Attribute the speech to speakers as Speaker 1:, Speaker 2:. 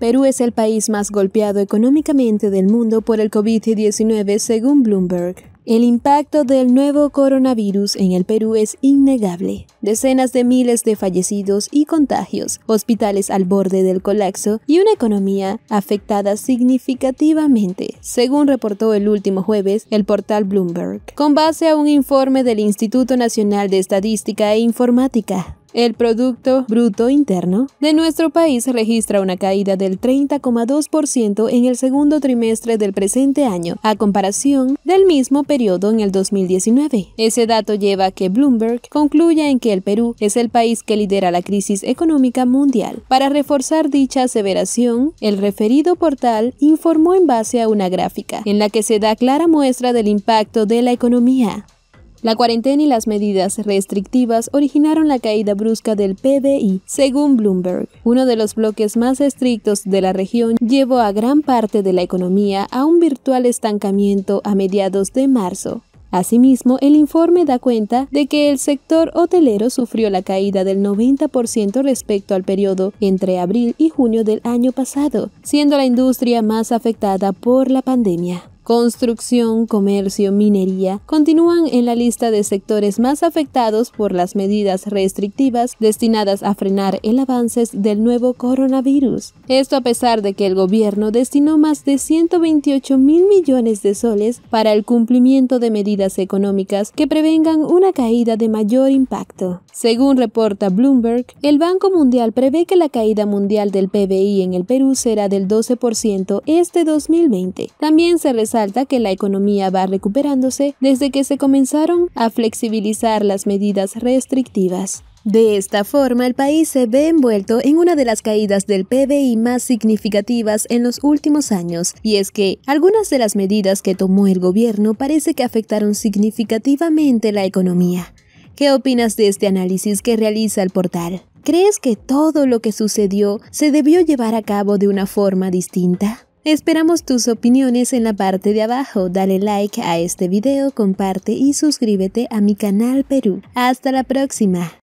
Speaker 1: Perú es el país más golpeado económicamente del mundo por el COVID-19 según Bloomberg. El impacto del nuevo coronavirus en el Perú es innegable decenas de miles de fallecidos y contagios, hospitales al borde del colapso y una economía afectada significativamente, según reportó el último jueves el portal Bloomberg, con base a un informe del Instituto Nacional de Estadística e Informática. El Producto Bruto Interno de nuestro país registra una caída del 30,2% en el segundo trimestre del presente año, a comparación del mismo periodo en el 2019. Ese dato lleva a que Bloomberg concluya en que el Perú es el país que lidera la crisis económica mundial. Para reforzar dicha aseveración, el referido portal informó en base a una gráfica, en la que se da clara muestra del impacto de la economía. La cuarentena y las medidas restrictivas originaron la caída brusca del PBI, según Bloomberg. Uno de los bloques más estrictos de la región llevó a gran parte de la economía a un virtual estancamiento a mediados de marzo. Asimismo, el informe da cuenta de que el sector hotelero sufrió la caída del 90% respecto al periodo entre abril y junio del año pasado, siendo la industria más afectada por la pandemia. Construcción, comercio, minería continúan en la lista de sectores más afectados por las medidas restrictivas destinadas a frenar el avance del nuevo coronavirus. Esto a pesar de que el gobierno destinó más de 128 mil millones de soles para el cumplimiento de medidas económicas que prevengan una caída de mayor impacto. Según reporta Bloomberg, el Banco Mundial prevé que la caída mundial del PBI en el Perú será del 12% este 2020. También se resalta que la economía va recuperándose desde que se comenzaron a flexibilizar las medidas restrictivas. De esta forma, el país se ve envuelto en una de las caídas del PBI más significativas en los últimos años, y es que algunas de las medidas que tomó el gobierno parece que afectaron significativamente la economía. ¿Qué opinas de este análisis que realiza el portal? ¿Crees que todo lo que sucedió se debió llevar a cabo de una forma distinta? Esperamos tus opiniones en la parte de abajo, dale like a este video, comparte y suscríbete a mi canal Perú. Hasta la próxima.